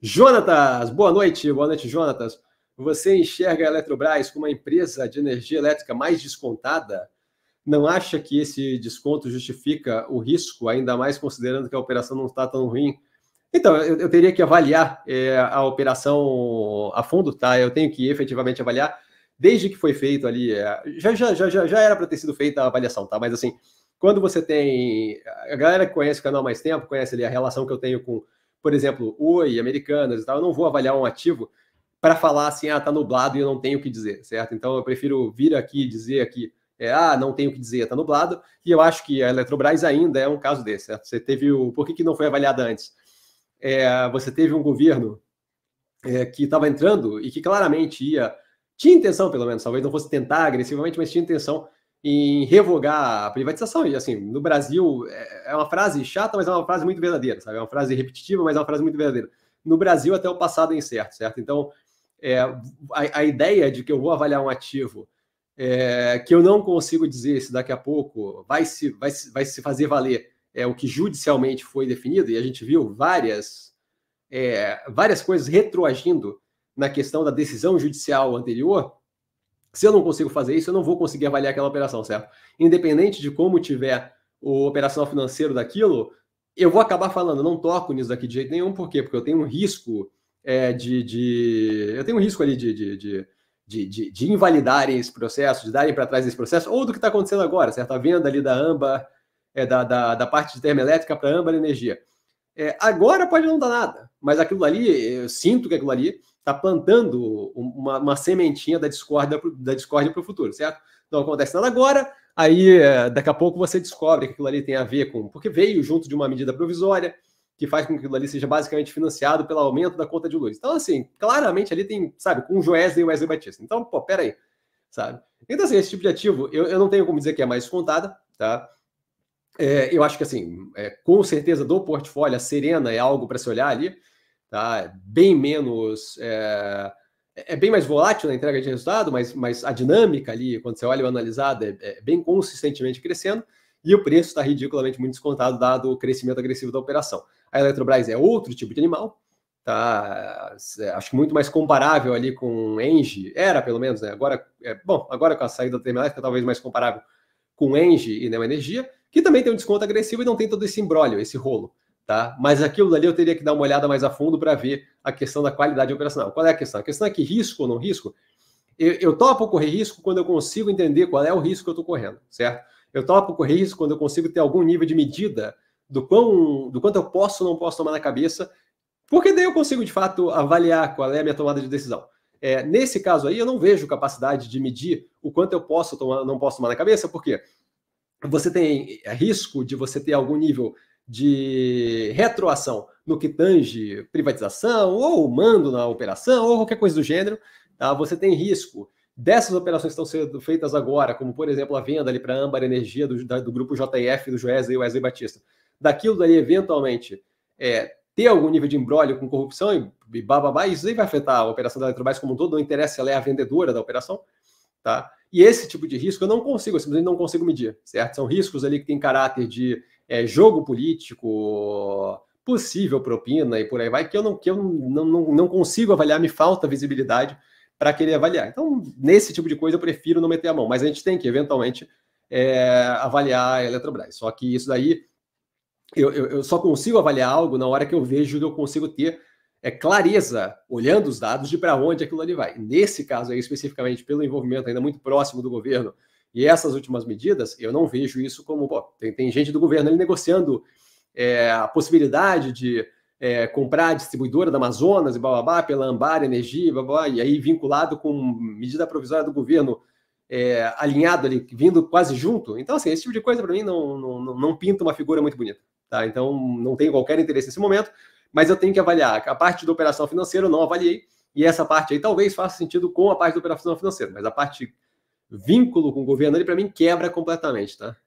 Jonatas, boa noite. Boa noite, Jonatas. Você enxerga a Eletrobras como uma empresa de energia elétrica mais descontada? Não acha que esse desconto justifica o risco, ainda mais considerando que a operação não está tão ruim? Então, eu, eu teria que avaliar é, a operação a fundo, tá? Eu tenho que efetivamente avaliar desde que foi feito ali. É, já, já, já, já era para ter sido feita a avaliação, tá? Mas assim, quando você tem. A galera que conhece o canal mais tempo, conhece ali a relação que eu tenho com por exemplo, Oi, Americanas e tal, eu não vou avaliar um ativo para falar assim, ah, tá nublado e eu não tenho o que dizer, certo? Então eu prefiro vir aqui dizer aqui, é, ah, não tenho o que dizer, tá nublado, e eu acho que a Eletrobras ainda é um caso desse, certo? Você teve o. Por que, que não foi avaliada antes? É, você teve um governo é, que estava entrando e que claramente ia. Tinha intenção, pelo menos, talvez não fosse tentar agressivamente, mas tinha intenção em revogar a privatização. E assim, no Brasil, é, é uma frase chata, mas é uma frase muito verdadeira, sabe? É uma frase repetitiva, mas é uma frase muito verdadeira. No Brasil, até o passado é incerto, certo? Então, é, a, a, ideia de que eu vou avaliar um ativo é, que eu não consigo dizer se daqui a pouco vai se, vai vai se fazer valer é, o que judicialmente foi definido, e a gente viu várias, é, várias coisas retroagindo na questão da decisão judicial anterior, se eu não consigo fazer isso, eu não vou conseguir avaliar aquela operação, certo? Independente de como tiver o operacional financeiro daquilo, eu vou acabar falando, não toco nisso daqui de jeito nenhum, por quê? Porque eu tenho um risco é, de, de, Eu tenho um risco ali de, de, de de, de, de, invalidarem esse processo, de darem para trás esse processo, ou do que está acontecendo agora, certo? A venda ali da amba, é, da, da, da parte de termoelétrica para âmbar energia. É, agora pode não dar nada, mas aquilo ali, eu sinto que aquilo ali está plantando uma, uma, sementinha da discórdia da discórdia para o futuro, certo? Não acontece nada agora, aí é, daqui a pouco você descobre que aquilo ali tem a ver com. Porque veio junto de uma medida provisória que faz com que aquilo ali seja basicamente financiado pelo aumento da conta de luz. Então, assim, claramente ali tem, sabe, com o Joesley e o Wesley Batista. Então, pô, peraí, sabe? Então, assim, esse tipo de ativo, eu, eu não tenho como dizer que é mais descontada, tá? É, eu acho que assim, é, com certeza do portfólio, a Serena é algo para se olhar ali, tá? É bem menos. É, é, bem mais volátil na entrega de resultado, mas, mas a dinâmica ali, quando você olha o analisado, é, é bem consistentemente crescendo, e o preço está ridiculamente muito descontado, dado o crescimento agressivo da operação. A Eletrobras é outro tipo de animal, tá? É, acho que muito mais comparável ali com Engie, era pelo menos, né? Agora, bom, agora com a saída da terminal, fica talvez mais comparável com Engie e Neo Energia que também tem um desconto agressivo e não tem todo esse embrólio, esse rolo. Tá? Mas aquilo ali eu teria que dar uma olhada mais a fundo para ver a questão da qualidade operacional. Qual é a questão? A questão é que risco ou não risco? Eu, eu topo correr risco quando eu consigo entender qual é o risco que eu estou correndo, certo? Eu topo correr risco quando eu consigo ter algum nível de medida do, quão, do quanto eu posso ou não posso tomar na cabeça, porque daí eu consigo, de fato, avaliar qual é a minha tomada de decisão. É, nesse caso aí, eu não vejo capacidade de medir o quanto eu posso tomar, não posso tomar na cabeça, por quê? Porque você tem é, risco de você ter algum nível de retroação no que tange privatização ou mando na operação ou qualquer coisa do gênero, tá? você tem risco dessas operações que estão sendo feitas agora, como por exemplo a venda ali para a Âmbar Energia do, da, do grupo JF, do Joesley e Wesley Batista, daquilo ali eventualmente é, ter algum nível de embrólio com corrupção e, e bababá, isso aí vai afetar a operação da Eletrobras como um todo, não interessa se ela é a vendedora da operação, tá? E esse tipo de risco eu não consigo, eu simplesmente não consigo medir, certo? São riscos ali que têm caráter de é, jogo político, possível propina e por aí vai, que eu não, que eu não, não, não consigo avaliar, me falta visibilidade para querer avaliar. Então, nesse tipo de coisa, eu prefiro não meter a mão, mas a gente tem que, eventualmente, é, avaliar a Eletrobras. Só que isso daí, eu, eu, eu só consigo avaliar algo na hora que eu vejo que eu consigo ter é, clareza, olhando os dados, de para onde aquilo ali vai. Nesse caso aí, especificamente, pelo envolvimento ainda muito próximo do governo e essas últimas medidas, eu não vejo isso como. Pô, tem, tem, gente do governo ali negociando é, a possibilidade de é, comprar a distribuidora da Amazonas e bababá, pela Ambar Energia, babá, e aí vinculado com medida provisória do governo. É, alinhado ali, vindo quase junto. Então, assim, esse tipo de coisa para mim não, não, não pinta uma figura muito bonita. Tá? Então, não tenho qualquer interesse nesse momento mas eu tenho que avaliar. A parte da operação financeira eu não avaliei, e essa parte aí talvez faça sentido com a parte da operação financeira, mas a parte vínculo com o governo ali, para mim, quebra completamente, tá?